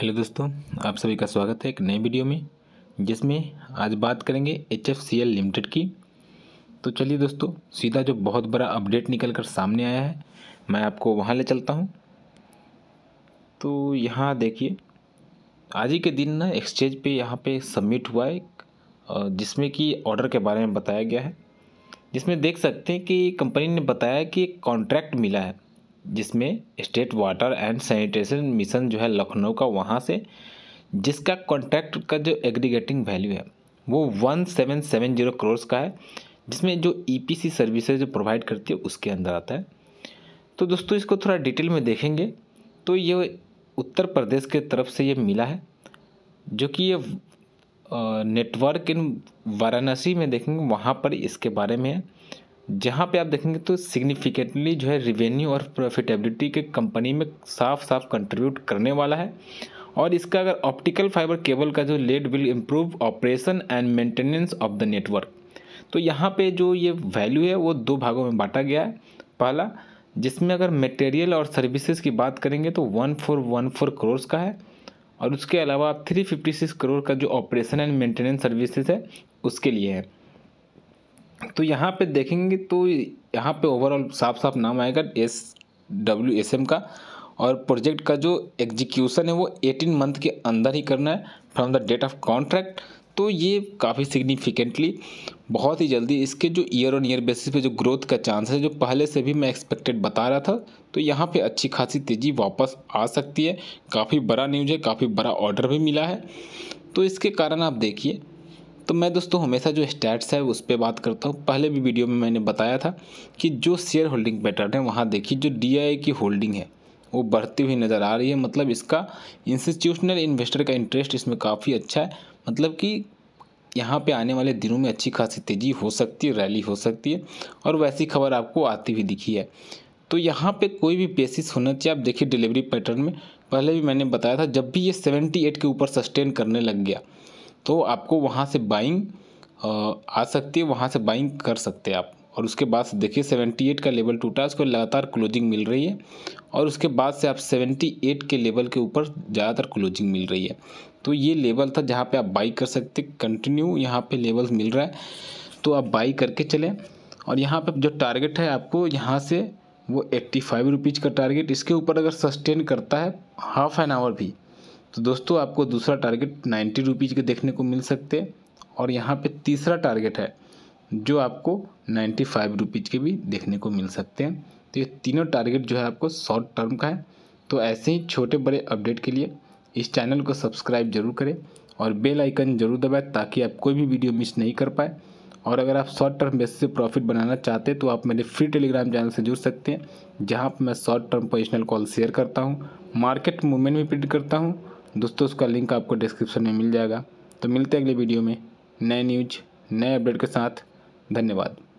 hello दोस्तों आप सभी का स्वागत है एक नए वीडियो में जिसमें आज बात करेंगे H F C L limited की तो चलिए दोस्तों सीधा जो बहुत बड़ा अपडेट निकल कर सामने आया है मैं आपको वहाँ ले चलता हूँ तो यहाँ देखिए आज ही के दिन ना एक्सचेंज पे यहाँ पे सबमिट हुआ है जिसमें कि ऑर्डर के बारे में बताया गया है जिसमें देख सकते हैं कि कंपनी ने बताया कि कॉन्ट्रैक्ट मिला है जिसमें state water and sanitation mission जो है लखनऊ का वहाँ से जिसका कॉन्ट्रैक्ट का जो एग्रीगेटिंग वैल्यू है वो one seven seven zero crore का है जिसमें जो ईपीसी e सर्विसेज जो प्रोवाइड करती है उसके अंदर आता है तो दोस्तों इसको थोड़ा डिटेल में देखेंगे तो ये उत्तर प्रदेश के तरफ से ये मिला है जो कि ये नेटवर्क इन वाराणसी में देखेंगे वहाँ पर इसके बारे में है जहाँ पे आप देखेंगे तो सिग्निफिकेंटली जो है रिवेन्यू और प्रॉफिटेबिलिटी के कंपनी में साफ साफ कंट्रीब्यूट करने वाला है और इसका अगर ऑप्टिकल फाइबर केबल का जो led will improve operation and maintenance of the network तो यहाँ पे जो ये वैल्यू है वो दो भागों में बांटा गया है पहला जिसमें अगर मटेरियल और सर्विसेज की बात करेंगे तो one four one four crores का है और उसके अलावा थ्री फिफ्टी सिक्स करोड़ का जो ऑपरेशन एंड मेंटेनेंस सर्विसेज है उसके लिए है तो यहाँ पे देखेंगे तो यहाँ पे ओवरऑल साफ साफ नाम आएगा एस डब्ल्यू एस एम का और प्रोजेक्ट का जो एग्जीक्यूशन है वो 18 मंथ के अंदर ही करना है from the date of contract तो ये काफ़ी सिग्निफिकेंटली बहुत ही जल्दी इसके जो ईयर ऑन ईयर बेसिस पे जो ग्रोथ का चांस है जो पहले से भी मैं एक्सपेक्टेड बता रहा था तो यहाँ पे अच्छी खासी तेज़ी वापस आ सकती है काफ़ी बड़ा न्यूज है काफ़ी बड़ा ऑर्डर भी मिला है तो इसके कारण आप देखिए तो मैं दोस्तों हमेशा जो स्टैट्स है उस पर बात करता हूँ पहले भी वीडियो में मैंने बताया था कि जो शेयर होल्डिंग पैटर्न है वहाँ देखिए जो डी की होल्डिंग है वो बढ़ती हुई नज़र आ रही है मतलब इसका इंस्टीट्यूशनल इन्वेस्टर का इंटरेस्ट इसमें काफ़ी अच्छा है मतलब कि यहाँ पे आने वाले दिनों में अच्छी खासी तेज़ी हो सकती है रैली हो सकती है और वैसी खबर आपको आती हुई दिखी है तो यहाँ पे कोई भी बेसिस होना चाहिए आप देखिए डिलीवरी पैटर्न में पहले भी मैंने बताया था जब भी ये सेवेंटी के ऊपर सस्टेन करने लग गया तो आपको वहाँ से बाइंग आ सकती है वहाँ से बाइंग कर सकते हैं आप और उसके बाद से देखिए 78 का लेवल टूटा उसको लगातार क्लोजिंग मिल रही है और उसके बाद से आप 78 के लेवल के ऊपर ज़्यादातर क्लोजिंग मिल रही है तो ये लेवल था जहाँ पे आप बाई कर सकते कंटिन्यू यहाँ पे लेवल मिल रहा है तो आप बाई करके चलें और यहाँ पर जो टारगेट है आपको यहाँ से वो एट्टी फाइव रुपीज़ का टारगेट इसके ऊपर अगर सस्टेन करता है हाफ एन आवर भी तो दोस्तों आपको दूसरा टारगेट नाइन्टी रुपीज़ के देखने को मिल सकते हैं और यहाँ पे तीसरा टारगेट है जो आपको नाइन्टी फाइव रुपीज़ के भी देखने को मिल सकते हैं तो ये तीनों टारगेट जो है आपको शॉर्ट टर्म का है तो ऐसे ही छोटे बड़े अपडेट के लिए इस चैनल को सब्सक्राइब जरूर करें और बेल आइकन जरूर दबाएँ ताकि आप कोई भी वीडियो मिस नहीं कर पाए और अगर आप शॉर्ट टर्म बेस से प्रॉफिट बनाना चाहते हैं तो आप मेरे फ्री टेलीग्राम चैनल से जुड़ सकते हैं जहां पर मैं short term positional call share करता हूं मार्केट मूवमेंट भी प्रिंट करता हूं दोस्तों उसका लिंक आपको डिस्क्रिप्शन में मिल जाएगा तो मिलते हैं अगले वीडियो में नए न्यूज नए अपडेट के साथ धन्यवाद